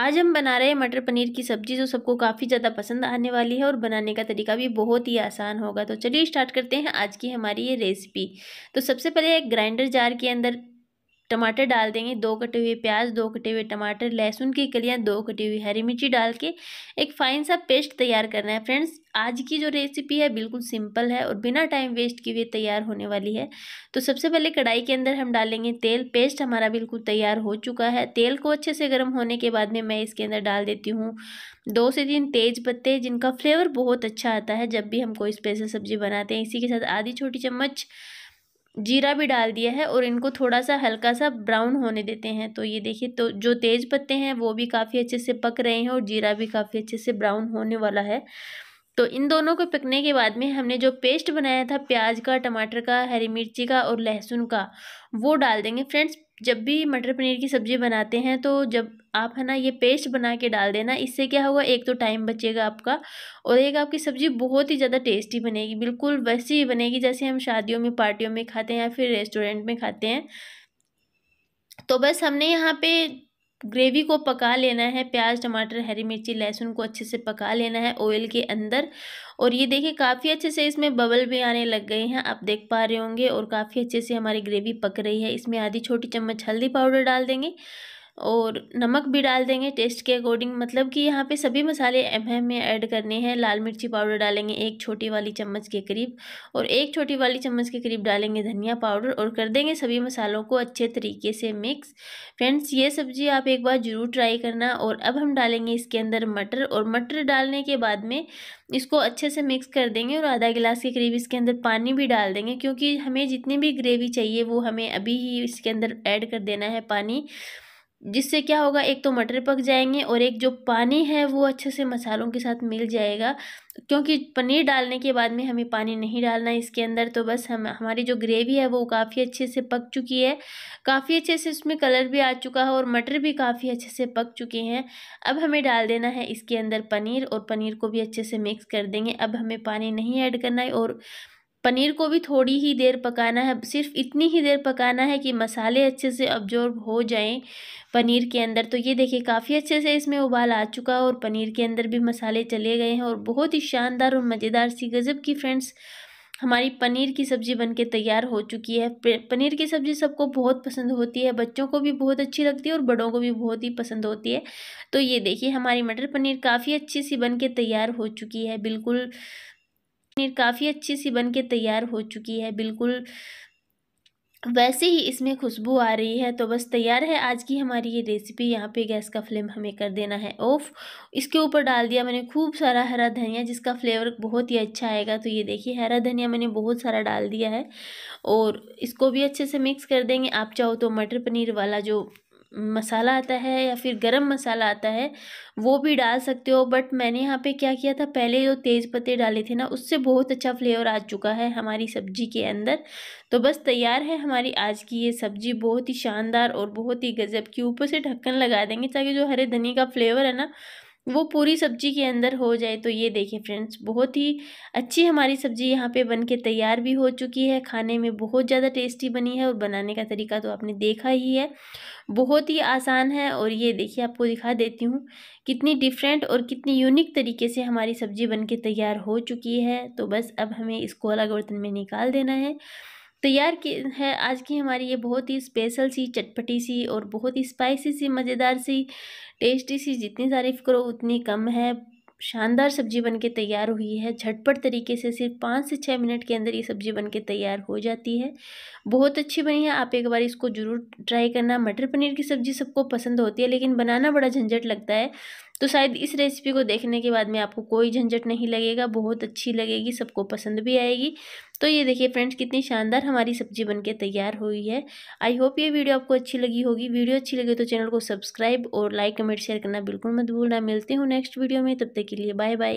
आज हम बना रहे हैं मटर पनीर की सब्ज़ी जो सबको काफ़ी ज़्यादा पसंद आने वाली है और बनाने का तरीका भी बहुत ही आसान होगा तो चलिए स्टार्ट करते हैं आज की हमारी ये रेसिपी तो सबसे पहले एक ग्राइंडर जार के अंदर टमाटर डाल देंगे दो कटे हुए प्याज दो कटे हुए टमाटर लहसुन की कलियाँ दो कटी हुई हरी मिर्ची डाल के एक फाइन सा पेस्ट तैयार करना है फ्रेंड्स आज की जो रेसिपी है बिल्कुल सिंपल है और बिना टाइम वेस्ट किए तैयार होने वाली है तो सबसे पहले कढ़ाई के अंदर हम डालेंगे तेल पेस्ट हमारा बिल्कुल तैयार हो चुका है तेल को अच्छे से गर्म होने के बाद में मैं इसके अंदर डाल देती हूँ दो से तीन तेज पत्ते जिनका फ्लेवर बहुत अच्छा आता है जब भी हम कोई स्पेशल सब्जी बनाते हैं इसी के साथ आधी छोटी चम्मच जीरा भी डाल दिया है और इनको थोड़ा सा हल्का सा ब्राउन होने देते हैं तो ये देखिए तो जो तेज़ पत्ते हैं वो भी काफ़ी अच्छे से पक रहे हैं और जीरा भी काफ़ी अच्छे से ब्राउन होने वाला है तो इन दोनों को पकने के बाद में हमने जो पेस्ट बनाया था प्याज का टमाटर का हरी मिर्ची का और लहसुन का वो डाल देंगे फ्रेंड्स जब भी मटर पनीर की सब्ज़ी बनाते हैं तो जब आप है ना ये पेस्ट बना के डाल देना इससे क्या होगा एक तो टाइम बचेगा आपका और एक आपकी सब्ज़ी बहुत ही ज़्यादा टेस्टी बनेगी बिल्कुल वैसी ही बनेगी जैसे हम शादियों में पार्टियों में खाते हैं या फिर रेस्टोरेंट में खाते हैं तो बस हमने यहाँ पे ग्रेवी को पका लेना है प्याज टमाटर हरी मिर्ची लहसुन को अच्छे से पका लेना है ऑयल के अंदर और ये देखिए काफ़ी अच्छे से इसमें बबल भी आने लग गए हैं आप देख पा रहे होंगे और काफ़ी अच्छे से हमारी ग्रेवी पक रही है इसमें आधी छोटी चम्मच हल्दी पाउडर डाल देंगे और नमक भी डाल देंगे टेस्ट के अकॉर्डिंग मतलब कि यहाँ पे सभी मसाले एम एम में ऐड करने हैं लाल मिर्ची पाउडर डालेंगे एक छोटी वाली चम्मच के करीब और एक छोटी वाली चम्मच के करीब डालेंगे धनिया पाउडर और कर देंगे सभी मसालों को अच्छे तरीके से मिक्स फ्रेंड्स ये सब्ज़ी आप एक बार ज़रूर ट्राई करना और अब हम डालेंगे इसके अंदर मटर और मटर डालने के बाद में इसको अच्छे से मिक्स कर देंगे और आधा गिलास के करीब इसके अंदर पानी भी डाल देंगे क्योंकि हमें जितनी भी ग्रेवी चाहिए वो हमें अभी ही इसके अंदर ऐड कर देना है पानी जिससे क्या होगा एक तो मटर पक जाएंगे और एक जो पानी है वो अच्छे से मसालों के साथ मिल जाएगा क्योंकि पनीर डालने के बाद में हमें पानी नहीं डालना है इसके अंदर तो बस हम हमारी जो ग्रेवी है वो काफ़ी अच्छे से पक चुकी है काफ़ी अच्छे से उसमें कलर भी आ चुका है और मटर भी काफ़ी अच्छे से पक चुके हैं अब हमें डाल देना है इसके अंदर पनीर और पनीर को भी अच्छे से मिक्स कर देंगे अब हमें पानी नहीं ऐड करना है और पनीर को भी थोड़ी ही देर पकाना है सिर्फ इतनी ही देर पकाना है कि मसाले अच्छे से अब्जॉर्ब हो जाएं पनीर के अंदर तो ये देखिए काफ़ी अच्छे से इसमें उबाल आ चुका है और पनीर के अंदर भी मसाले चले गए हैं और बहुत ही शानदार और मज़ेदार सी गज़ब की फ्रेंड्स हमारी पनीर की सब्ज़ी बनके तैयार हो चुकी है पनीर की सब्ज़ी सबको बहुत पसंद होती है बच्चों को भी बहुत अच्छी लगती है और बड़ों को भी बहुत ही पसंद होती है तो ये देखिए हमारी मटर पनीर काफ़ी अच्छी सी बनके तैयार हो चुकी है बिल्कुल पनीर काफ़ी अच्छी सी बन के तैयार हो चुकी है बिल्कुल वैसे ही इसमें खुशबू आ रही है तो बस तैयार है आज की हमारी ये रेसिपी यहाँ पे गैस का फ्लेम हमें कर देना है ऑफ इसके ऊपर डाल दिया मैंने खूब सारा हरा धनिया जिसका फ्लेवर बहुत ही अच्छा आएगा तो ये देखिए हरा धनिया मैंने बहुत सारा डाल दिया है और इसको भी अच्छे से मिक्स कर देंगे आप चाहो तो मटर पनीर वाला जो मसाला आता है या फिर गरम मसाला आता है वो भी डाल सकते हो बट मैंने यहाँ पे क्या किया था पहले जो तेज़ पत्ते डाले थे ना उससे बहुत अच्छा फ्लेवर आ चुका है हमारी सब्जी के अंदर तो बस तैयार है हमारी आज की ये सब्जी बहुत ही शानदार और बहुत ही गज़ब की ऊपर से ढक्कन लगा देंगे ताकि जो हरे धनी का फ्लेवर है ना वो पूरी सब्जी के अंदर हो जाए तो ये देखिए फ्रेंड्स बहुत ही अच्छी हमारी सब्जी यहाँ पे बन के तैयार भी हो चुकी है खाने में बहुत ज़्यादा टेस्टी बनी है और बनाने का तरीका तो आपने देखा ही है बहुत ही आसान है और ये देखिए आपको दिखा देती हूँ कितनी डिफरेंट और कितनी यूनिक तरीके से हमारी सब्जी बन के तैयार हो चुकी है तो बस अब हमें इसको अलग बर्तन में निकाल देना है तैयार की है आज की हमारी ये बहुत ही स्पेशल सी चटपटी सी और बहुत ही स्पाइसी सी मज़ेदार सी टेस्टी सी जितनी तारीफ़ करो उतनी कम है शानदार सब्जी बनके तैयार हुई है झटपट तरीके से सिर्फ पाँच से छः मिनट के अंदर ये सब्जी बनके तैयार हो जाती है बहुत अच्छी बनी है आप एक बार इसको ज़रूर ट्राई करना मटर पनीर की सब्ज़ी सबको पसंद होती है लेकिन बनाना बड़ा झंझट लगता है तो शायद इस रेसिपी को देखने के बाद में आपको कोई झंझट नहीं लगेगा बहुत अच्छी लगेगी सबको पसंद भी आएगी तो ये देखिए फ्रेंड्स कितनी शानदार हमारी सब्जी बनके तैयार हुई है आई होप ये वीडियो आपको अच्छी लगी होगी वीडियो अच्छी लगे तो चैनल को सब्सक्राइब और लाइक कमेंट शेयर करना बिल्कुल मत भूलना मिलती हूँ नेक्स्ट वीडियो में तब तक के लिए बाय बाय